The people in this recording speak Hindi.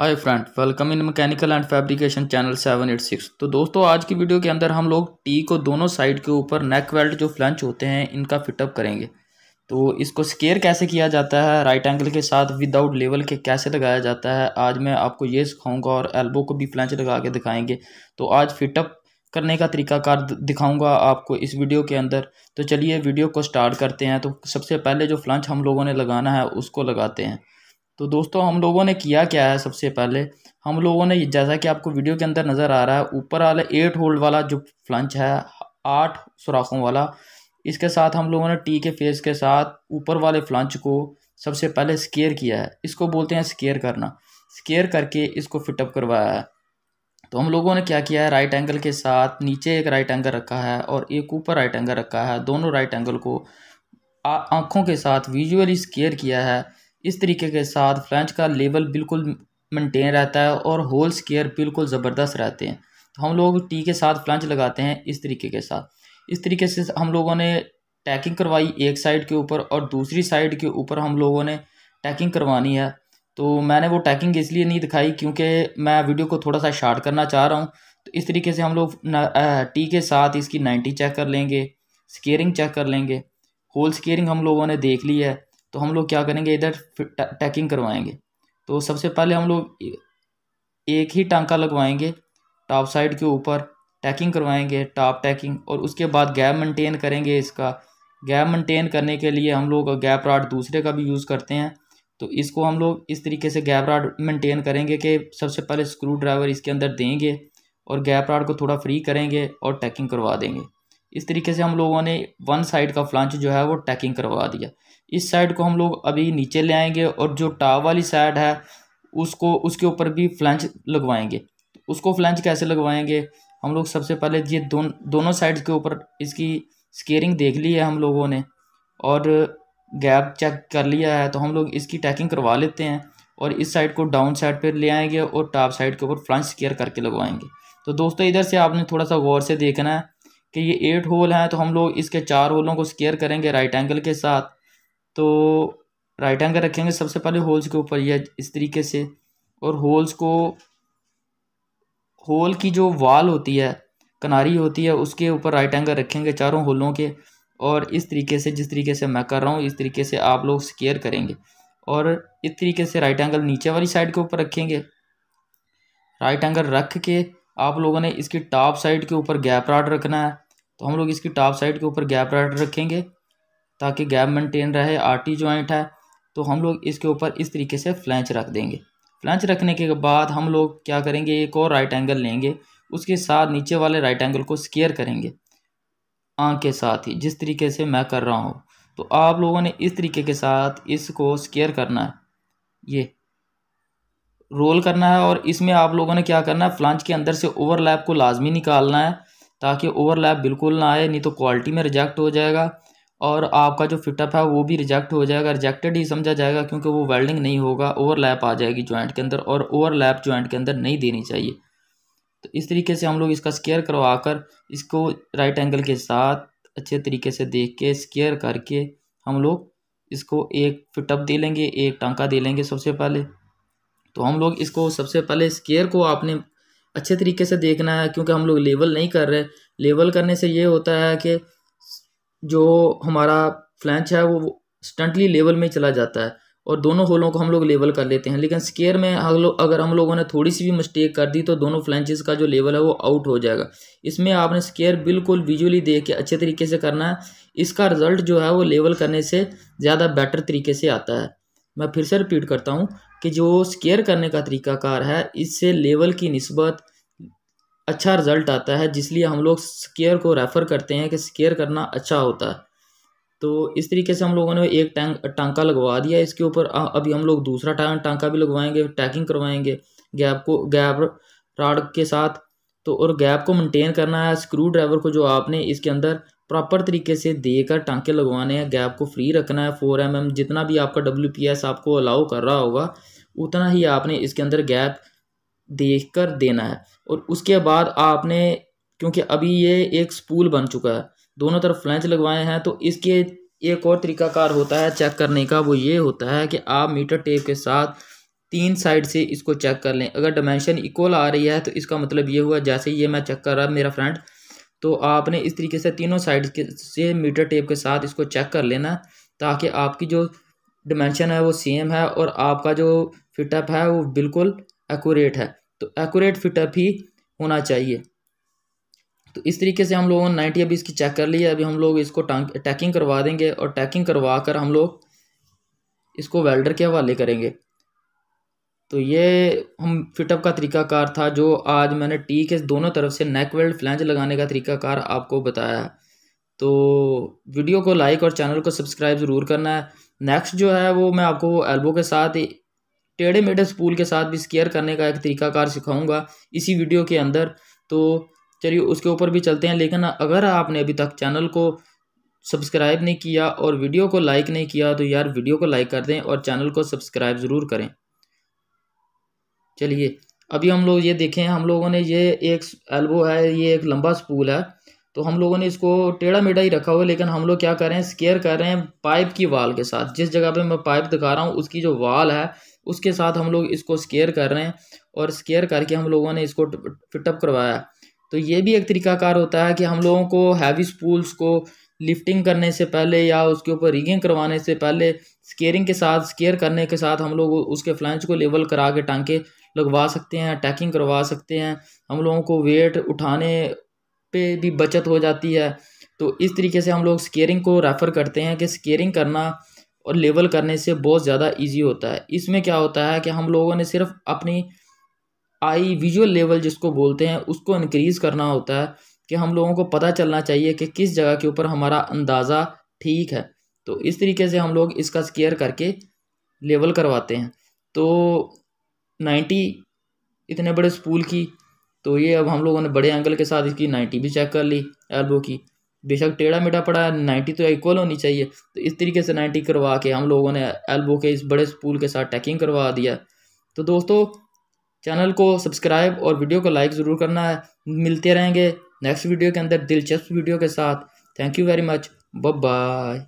hi friend welcome in mechanical and fabrication channel seven eight six तो दोस्तों आज की वीडियो के अंदर हम लोग टी को दोनों साइड के ऊपर नेक वेल्ट जो फ्लंच होते हैं इनका फिटअप करेंगे तो इसको स्केयर कैसे किया जाता है राइट एंगल के साथ विदाउट लेवल के कैसे लगाया जाता है आज मैं आपको ये सिखाऊंगा और एल्बो को भी फ्लंच लगा के दिखाएंगे तो आज फिटअप करने का तरीकाकार दिखाऊंगा आपको इस वीडियो के अंदर तो चलिए वीडियो को स्टार्ट करते हैं तो सबसे पहले जो फ्लंच हम लोगों ने लगाना है उसको लगाते हैं तो दोस्तों हम लोगों ने किया क्या है सबसे पहले हम लोगों ने जैसा कि आपको वीडियो के अंदर नज़र आ रहा है ऊपर वाला एट होल्ड वाला जो फ्लंच है आठ सुराखों वाला इसके साथ हम लोगों ने टी के फेस के साथ ऊपर वाले फ्लंच को सबसे पहले स्केयर किया है इसको बोलते हैं स्केयर करना स्केयर करके इसको फिटअप करवाया है तो हम लोगों ने क्या किया है राइट एंगल के साथ नीचे एक राइट एंगल रखा है और एक ऊपर राइट एंगल रखा है दोनों राइट एंगल को आँखों के साथ विजुअली स्केयर किया है इस तरीके के साथ फ्लैंच का लेवल बिल्कुल मेंटेन रहता है और होल स्केयर बिल्कुल ज़बरदस्त रहते हैं तो हम लोग टी के साथ फ्लैंच लगाते हैं इस तरीके के साथ इस तरीके से हम लोगों ने टैकिंग करवाई एक साइड के ऊपर और दूसरी साइड के ऊपर हम लोगों ने टैकिंग करवानी है तो मैंने वो टैकिंग इसलिए नहीं दिखाई क्योंकि मैं वीडियो को थोड़ा सा शार्ट करना चाह रहा हूँ तो इस तरीके से हम लोग टी के साथ इसकी नाइन्टी चेक कर लेंगे स्केयरिंग चेक कर लेंगे होल स्केयरिंग हम लोगों ने देख ली है तो हम लोग क्या करेंगे इधर टैकिंग करवाएंगे तो सबसे पहले हम लोग एक ही टांका लगवाएंगे टॉप साइड के ऊपर टैकिंग करवाएंगे टॉप टैकिंग और उसके बाद गैप मेंटेन करेंगे इसका गैप मेंटेन करने के लिए हम लोग गैप राड दूसरे का भी यूज़ करते हैं तो इसको हम लोग इस तरीके से गैप राड मेंटेन करेंगे कि सबसे पहले स्क्रू ड्राइवर इसके अंदर देंगे और गैप राड को थोड़ा फ्री करेंगे और टैकिंग करवा देंगे इस तरीके से हम लोगों ने वन साइड का फ्लांच जो है वो टैकिंग करवा दिया इस साइड को हम लोग अभी नीचे ले आएंगे और जो टाव वाली साइड है उसको उसके ऊपर भी फ्लैंच लगवाएंगे उसको फ्लैंच कैसे लगवाएंगे हम लोग सबसे पहले ये दोन, दोनों साइड्स के ऊपर इसकी स्केयरिंग देख ली है हम लोगों ने और गैप चेक कर लिया है तो हम लोग इसकी टैकिंग करवा लेते हैं और इस साइड को डाउन साइड पर ले आएंगे और टॉप साइड के ऊपर फ्लंच स्केयर करके लगवाएंगे तो दोस्तों इधर से आपने थोड़ा सा गौर से देखना है कि ये एट होल हैं तो हम लोग इसके चार होलों को स्केयर करेंगे राइट एंगल के साथ तो राइट एंगल रखेंगे सबसे पहले होल्स के ऊपर यह इस तरीके से और होल्स को होल की जो वाल होती है कनारी होती है उसके ऊपर राइट एंगल रखेंगे चारों होलों के और इस तरीके से जिस तरीके से मैं कर रहा हूँ इस तरीके से आप लोग स्केयर करेंगे और इस तरीके से राइट एंगल नीचे वाली साइड के ऊपर रखेंगे राइट एंगल रख के आप लोगों ने इसकी टॉप साइड के ऊपर गैप राड रखना है तो हम लोग इसकी टॉप साइड के ऊपर गैप राड रखेंगे ताकि गैप मेंटेन रहे आरटी जॉइंट है तो हम लोग इसके ऊपर इस तरीके से फ्लैंच रख देंगे फ्लैंच रखने के बाद हम लोग क्या करेंगे एक और राइट एंगल लेंगे उसके साथ नीचे वाले राइट एंगल को स्केयर करेंगे आँख के साथ ही जिस तरीके से मैं कर रहा हूँ तो आप लोगों ने इस तरीके के साथ इसको स्केयर करना है ये रोल करना है और इसमें आप लोगों ने क्या करना है फ्लांच के अंदर से ओवरलैप को लाजमी निकालना है ताकि ओवरलैप बिल्कुल ना आए नहीं तो क्वालिटी में रिजेक्ट हो जाएगा और आपका जो फिटअप है वो भी रिजेक्ट हो जाएगा रिजेक्टेड ही समझा जाएगा क्योंकि वो वेल्डिंग नहीं होगा ओवरलैप आ जाएगी जॉइंट के अंदर और ओवरलैप जॉइंट के अंदर नहीं देनी चाहिए तो इस तरीके से हम लोग इसका स्केयर करवा कर इसको राइट एंगल के साथ अच्छे तरीके से देख के स्केयर करके हम लोग इसको एक फिटअप दे लेंगे एक टांका दे लेंगे सबसे पहले तो हम लोग इसको सबसे पहले स्केयर को आपने अच्छे तरीके से देखना है क्योंकि हम लोग लेवल नहीं कर रहे लेवल करने से ये होता है कि जो हमारा फ्लैंच है वो स्टंटली लेवल में चला जाता है और दोनों होलों को हम लोग लेवल कर लेते हैं लेकिन स्केयर में अगर हम लोगों ने थोड़ी सी भी मिस्टेक कर दी तो दोनों फ्लैंचेस का जो लेवल है वो आउट हो जाएगा इसमें आपने स्केयर बिल्कुल विजुअली देख के अच्छे तरीके से करना है इसका रिजल्ट जो है वो लेवल करने से ज़्यादा बेटर तरीके से आता है मैं फिर से रिपीट करता हूँ कि जो स्केयर करने का तरीकाकार है इससे लेवल की नस्बत अच्छा रिज़ल्ट आता है जिसलिए हम लोग स्केयर को रेफ़र करते हैं कि स्केयर करना अच्छा होता है तो इस तरीके से हम लोगों ने एक टैंक टांका लगवा दिया इसके ऊपर अभी हम लोग दूसरा टांग टांका भी लगवाएंगे टैकिंग करवाएंगे गैप को गैप राड के साथ तो और गैप को मेंटेन करना है स्क्रू ड्राइवर को जो आपने इसके अंदर प्रॉपर तरीके से देकर टांके लगवाने हैं गैप को फ्री रखना है फोर एम mm, जितना भी आपका डब्ल्यू पी एस आपको अलाउ कर रहा होगा उतना ही आपने इसके अंदर गैप देख कर देना है और उसके बाद आपने क्योंकि अभी ये एक स्पूल बन चुका है दोनों तरफ फ्लैंच लगवाए हैं तो इसके एक और तरीकाकार होता है चेक करने का वो ये होता है कि आप मीटर टेप के साथ तीन साइड से इसको चेक कर लें अगर डायमेंशन इक्वल आ रही है तो इसका मतलब ये हुआ जैसे ये मैं चेक कर रहा मेरा फ्रेंड तो आपने इस तरीके से तीनों साइड के से मीटर टेप के साथ इसको चेक कर लेना ताकि आपकी जो डिमेंशन है वो सेम है और आपका जो फिटअप है वो बिल्कुल एक्यूरेट है तो एक्यूरेट फिटअप ही होना चाहिए तो इस तरीके से हम लोगों ने नाइन्टी अभी इसकी चेक कर ली है अभी हम लोग इसको टैकिंग करवा देंगे और टैकिंग करवा कर हम लोग इसको वेल्डर के हवाले करेंगे तो ये हम फिटअप का तरीकाकार था जो आज मैंने टी के दोनों तरफ से नेक वेल्ड फ्लैंज लगाने का तरीकाकार आपको बताया है तो वीडियो को लाइक और चैनल को सब्सक्राइब ज़रूर करना है नेक्स्ट जो है वो मैं आपको एल्बो के साथ टेढ़े मेढ़े स्पूल के साथ भी स्केयर करने का एक तरीकाकार सिखाऊंगा इसी वीडियो के अंदर तो चलिए उसके ऊपर भी चलते हैं लेकिन अगर आपने अभी तक चैनल को सब्सक्राइब नहीं किया और वीडियो को लाइक नहीं किया तो यार वीडियो को लाइक कर दें और चैनल को सब्सक्राइब ज़रूर करें चलिए अभी हम लोग ये देखें हम लोगों ने ये एक एल्बो है ये एक लंबा स्पूल है तो हम लोगों ने इसको टेढ़ा मेढ़ा ही रखा हुआ है लेकिन हम लोग क्या कर रहे हैं स्केयर कर रहे हैं पाइप की वाल के साथ जिस जगह पे मैं पाइप दिखा रहा हूँ उसकी जो वाल है उसके साथ हम लोग इसको स्केयर कर रहे हैं और स्केयर करके हम लोगों ने इसको फिटअप करवाया तो ये भी एक तरीकाकार होता है कि हम लोगों को हैवी स्पूल्स को लिफ्टिंग करने से पहले या उसके ऊपर रिगिंग करवाने से पहले स्केयरिंग के साथ स्केयर करने के साथ हम लोग उसके फ्लैंच को लेवल करा के टांके लगवा सकते हैं अटैकिंग करवा सकते हैं हम लोगों को वेट उठाने पे भी बचत हो जाती है तो इस तरीके से हम लोग स्केयरिंग को रेफ़र करते हैं कि स्केयरिंग करना और लेवल करने से बहुत ज़्यादा ईजी होता है इसमें क्या होता है कि हम लोगों ने सिर्फ अपनी आई विजुअल लेवल जिसको बोलते हैं उसको इनक्रीज़ करना होता है कि हम लोगों को पता चलना चाहिए कि किस जगह के ऊपर हमारा अंदाज़ा ठीक है तो इस तरीके से हम लोग इसका स्केयर करके लेवल करवाते हैं तो नाइन्टी इतने बड़े स्पूल की तो ये अब हम लोगों ने बड़े एंगल के साथ इसकी नाइन्टी भी चेक कर ली एल्बो की बेशक टेढ़ा मेढ़ा पड़ा है नाइन्टी तो इक्वल होनी चाहिए तो इस तरीके से नाइन्टी करवा के हम लोगों ने एल्बो के इस बड़े स्पूल के साथ टैकिंग करवा दिया तो दोस्तों चैनल को सब्सक्राइब और वीडियो को लाइक ज़रूर करना है मिलते रहेंगे नेक्स्ट वीडियो के अंदर दिलचस्प वीडियो के साथ thank you very much bye